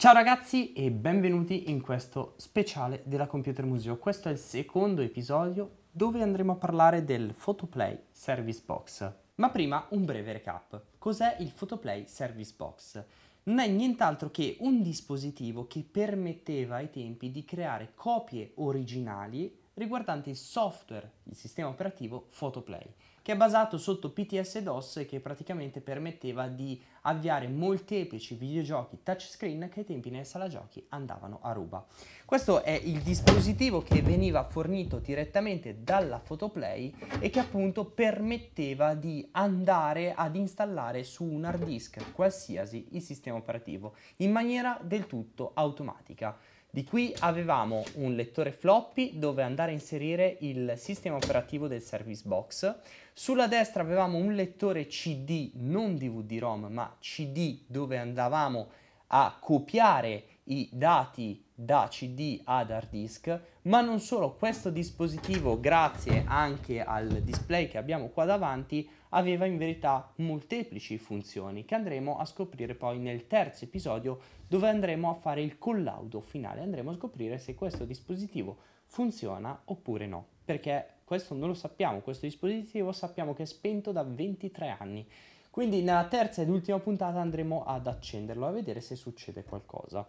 Ciao ragazzi e benvenuti in questo speciale della Computer Museo. Questo è il secondo episodio dove andremo a parlare del Photoplay Service Box. Ma prima un breve recap. Cos'è il Photoplay Service Box? Non è nient'altro che un dispositivo che permetteva ai tempi di creare copie originali riguardante il software, il sistema operativo Photoplay, che è basato sotto PTS-DOS e che praticamente permetteva di avviare molteplici videogiochi touchscreen che ai tempi nella sala giochi andavano a ruba. Questo è il dispositivo che veniva fornito direttamente dalla Photoplay e che appunto permetteva di andare ad installare su un hard disk qualsiasi il sistema operativo in maniera del tutto automatica. Di qui avevamo un lettore floppy dove andare a inserire il sistema operativo del service box. Sulla destra avevamo un lettore CD, non DVD-ROM, ma CD dove andavamo a copiare i dati da CD ad hard disk, ma non solo, questo dispositivo grazie anche al display che abbiamo qua davanti aveva in verità molteplici funzioni che andremo a scoprire poi nel terzo episodio dove andremo a fare il collaudo finale, andremo a scoprire se questo dispositivo funziona oppure no, perché questo non lo sappiamo, questo dispositivo sappiamo che è spento da 23 anni. Quindi nella terza ed ultima puntata andremo ad accenderlo a vedere se succede qualcosa.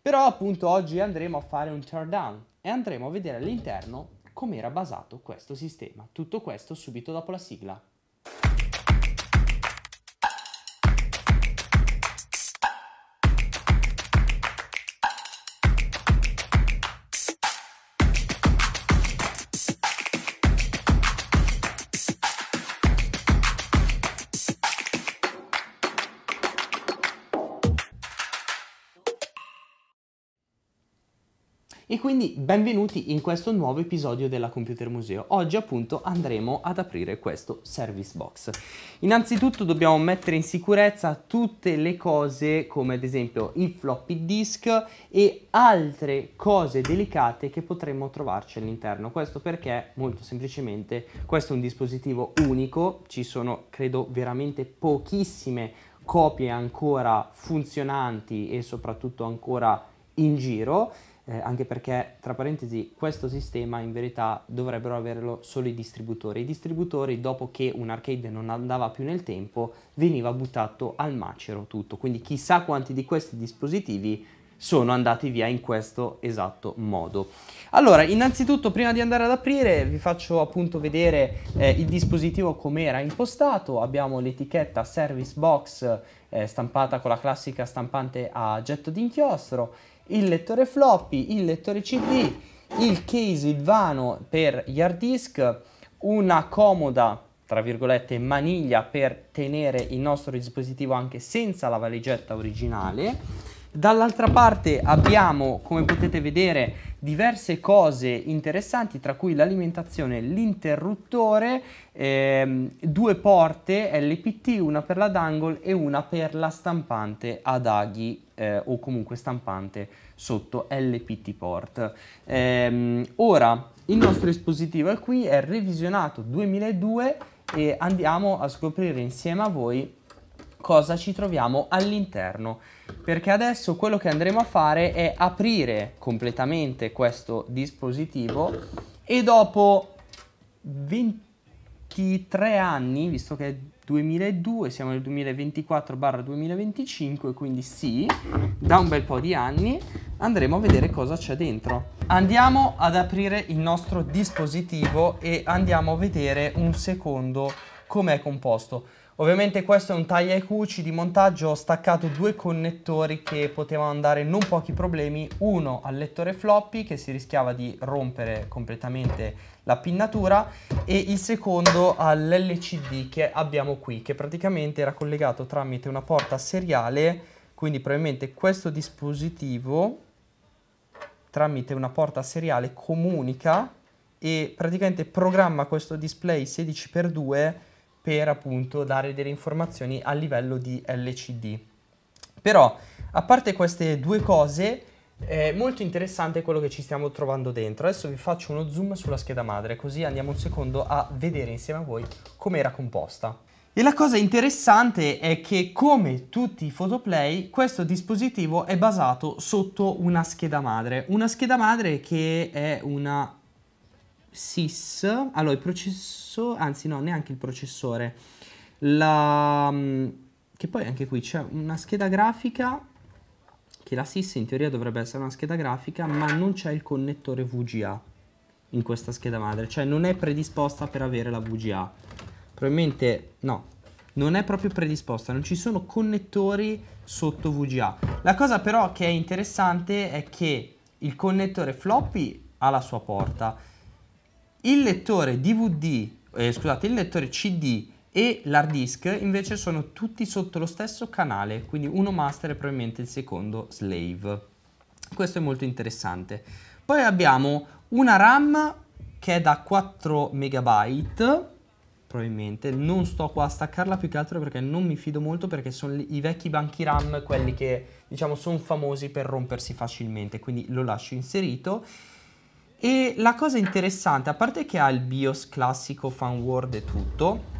Però appunto oggi andremo a fare un teardown e andremo a vedere all'interno com'era basato questo sistema. Tutto questo subito dopo la sigla. E quindi benvenuti in questo nuovo episodio della Computer Museo. Oggi appunto andremo ad aprire questo service box. Innanzitutto dobbiamo mettere in sicurezza tutte le cose come ad esempio i floppy disk e altre cose delicate che potremmo trovarci all'interno. Questo perché molto semplicemente questo è un dispositivo unico, ci sono credo veramente pochissime copie ancora funzionanti e soprattutto ancora in giro eh, anche perché tra parentesi questo sistema in verità dovrebbero averlo solo i distributori. I distributori dopo che un arcade non andava più nel tempo veniva buttato al macero tutto, quindi chissà quanti di questi dispositivi sono andati via in questo esatto modo. Allora, innanzitutto prima di andare ad aprire vi faccio appunto vedere eh, il dispositivo come era impostato, abbiamo l'etichetta service box eh, stampata con la classica stampante a getto d'inchiostro, il lettore floppy, il lettore CD, il case, il vano per gli hard disk, una comoda tra virgolette maniglia per tenere il nostro dispositivo anche senza la valigetta originale. Dall'altra parte abbiamo, come potete vedere, diverse cose interessanti, tra cui l'alimentazione, l'interruttore, ehm, due porte LPT, una per la dangle e una per la stampante ad aghi eh, o comunque stampante sotto LPT port. Ehm, ora, il nostro dispositivo è qui, è revisionato 2002 e andiamo a scoprire insieme a voi cosa ci troviamo all'interno perché adesso quello che andremo a fare è aprire completamente questo dispositivo e dopo 23 anni, visto che è 2002, siamo nel 2024-2025, quindi sì, da un bel po' di anni, andremo a vedere cosa c'è dentro. Andiamo ad aprire il nostro dispositivo e andiamo a vedere un secondo come è composto. Ovviamente questo è un taglia e cuci di montaggio, ho staccato due connettori che potevano dare non pochi problemi, uno al lettore floppy che si rischiava di rompere completamente la pinnatura e il secondo all'LCD che abbiamo qui, che praticamente era collegato tramite una porta seriale, quindi probabilmente questo dispositivo tramite una porta seriale comunica e praticamente programma questo display 16x2 per appunto dare delle informazioni a livello di LCD. Però, a parte queste due cose, è molto interessante quello che ci stiamo trovando dentro. Adesso vi faccio uno zoom sulla scheda madre, così andiamo un secondo a vedere insieme a voi come era composta. E la cosa interessante è che come tutti i photoplay questo dispositivo è basato sotto una scheda madre, una scheda madre che è una SIS, allora il processore, anzi no, neanche il processore, la, mm, che poi anche qui c'è una scheda grafica, che la SIS in teoria dovrebbe essere una scheda grafica, ma non c'è il connettore VGA in questa scheda madre, cioè non è predisposta per avere la VGA, probabilmente no, non è proprio predisposta, non ci sono connettori sotto VGA. La cosa però che è interessante è che il connettore floppy ha la sua porta, il lettore DVD, eh, scusate, il lettore CD e l'hard disk invece sono tutti sotto lo stesso canale, quindi uno master e probabilmente il secondo slave. Questo è molto interessante. Poi abbiamo una RAM che è da 4 MB, probabilmente, non sto qua a staccarla più che altro perché non mi fido molto perché sono i vecchi banchi RAM quelli che diciamo sono famosi per rompersi facilmente, quindi lo lascio inserito la cosa interessante, a parte che ha il BIOS classico, fan word e tutto,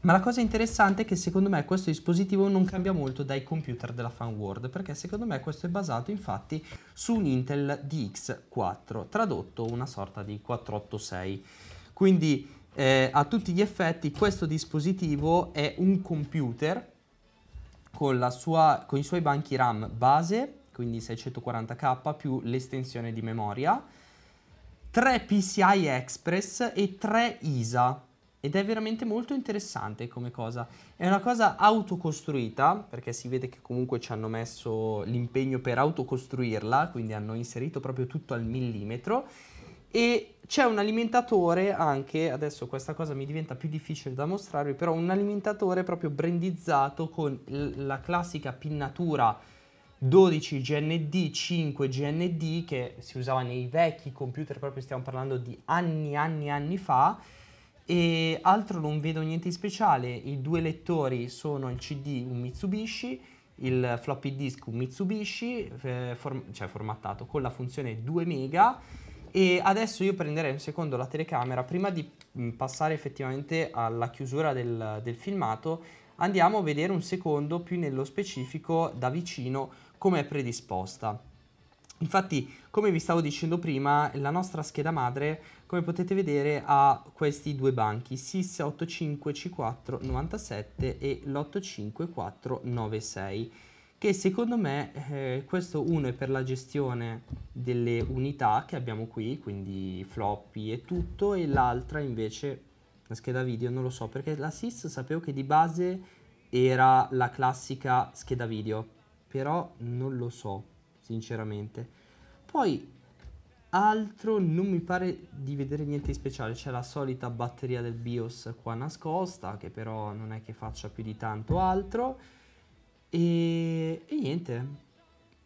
ma la cosa interessante è che secondo me questo dispositivo non cambia molto dai computer della Fanworld, perché secondo me questo è basato infatti su un Intel DX4, tradotto una sorta di 486. Quindi eh, a tutti gli effetti questo dispositivo è un computer con, sua, con i suoi banchi RAM base, quindi 640k più l'estensione di memoria, 3 PCI Express e 3 ISA. Ed è veramente molto interessante come cosa. È una cosa autocostruita, perché si vede che comunque ci hanno messo l'impegno per autocostruirla, quindi hanno inserito proprio tutto al millimetro. E c'è un alimentatore anche, adesso questa cosa mi diventa più difficile da mostrarvi, però un alimentatore proprio brandizzato con la classica pinnatura 12 GND, 5 GND che si usava nei vecchi computer, proprio stiamo parlando di anni, anni, anni fa. E altro non vedo niente di speciale, i due lettori sono il CD, un Mitsubishi, il floppy disk, un Mitsubishi, eh, form- cioè formattato con la funzione 2 mega e adesso io prenderei un secondo la telecamera prima di mm, passare effettivamente alla chiusura del, del filmato andiamo a vedere un secondo più nello specifico da vicino come è predisposta. Infatti, come vi stavo dicendo prima, la nostra scheda madre, come potete vedere, ha questi due banchi, SIS 85C497 e l'85496 che secondo me eh, questo uno è per la gestione delle unità che abbiamo qui, quindi floppy e tutto, e l'altra invece, la scheda video, non lo so, perché la l'assist sapevo che di base era la classica scheda video, però non lo so, sinceramente. Poi, altro, non mi pare di vedere niente di speciale, c'è la solita batteria del BIOS qua nascosta, che però non è che faccia più di tanto altro, e, e niente,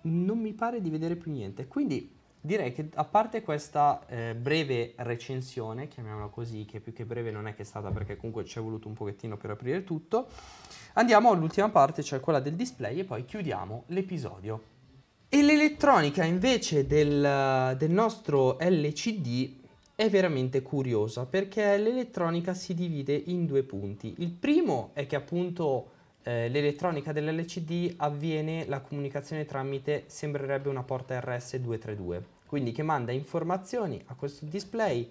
non mi pare di vedere più niente. Quindi direi che a parte questa eh, breve recensione, chiamiamola così, che più che breve non è che è stata perché comunque ci è voluto un pochettino per aprire tutto, andiamo all'ultima parte, cioè quella del display e poi chiudiamo l'episodio. E l'elettronica invece del, del nostro LCD è veramente curiosa perché l'elettronica si divide in due punti. Il primo è che appunto eh, l'elettronica dell'LCD avviene la comunicazione tramite, sembrerebbe una porta RS232, quindi che manda informazioni a questo display.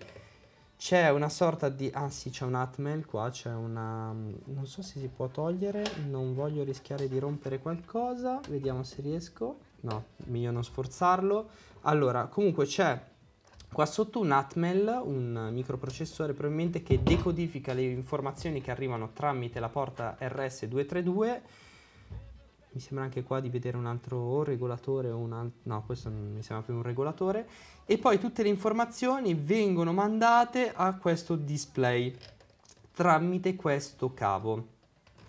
C'è una sorta di... ah sì, c'è un Atmel qua, c'è una... Mm, non so se si può togliere, non voglio rischiare di rompere qualcosa, vediamo se riesco. No, meglio non sforzarlo. Allora, comunque c'è Qua sotto un Atmel, un microprocessore probabilmente che decodifica le informazioni che arrivano tramite la porta RS232. Mi sembra anche qua di vedere un altro regolatore o un altro... No, questo non mi sembra più un regolatore. E poi tutte le informazioni vengono mandate a questo display tramite questo cavo.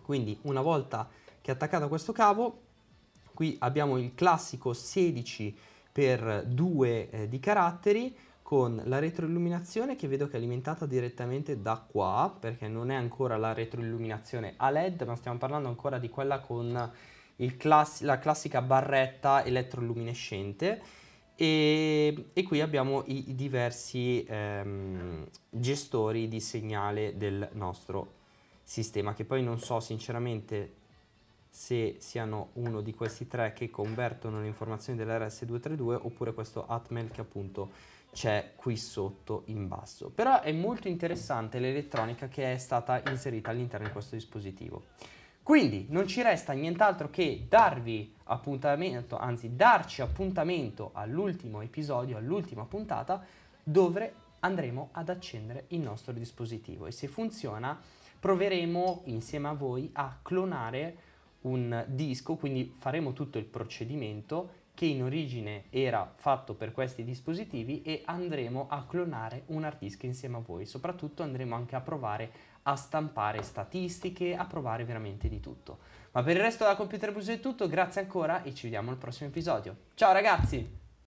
Quindi una volta che è attaccato a questo cavo, qui abbiamo il classico 16 x 2 eh, di caratteri, con la retroilluminazione che vedo che è alimentata direttamente da qua perché non è ancora la retroilluminazione a led ma stiamo parlando ancora di quella con classi la classica barretta elettroluminescente e, e qui abbiamo i, i diversi ehm, gestori di segnale del nostro sistema che poi non so sinceramente se siano uno di questi tre che convertono le informazioni dell'RS232 oppure questo Atmel che appunto c'è qui sotto in basso. Però è molto interessante l'elettronica che è stata inserita all'interno di questo dispositivo. Quindi non ci resta nient'altro che darvi appuntamento, anzi darci appuntamento all'ultimo episodio, all'ultima puntata, dove andremo ad accendere il nostro dispositivo e se funziona proveremo insieme a voi a clonare un disco, quindi faremo tutto il procedimento che in origine era fatto per questi dispositivi e andremo a clonare un hard disk insieme a voi. Soprattutto andremo anche a provare a stampare statistiche, a provare veramente di tutto. Ma per il resto da Computer Blues è tutto, grazie ancora e ci vediamo al prossimo episodio. Ciao ragazzi!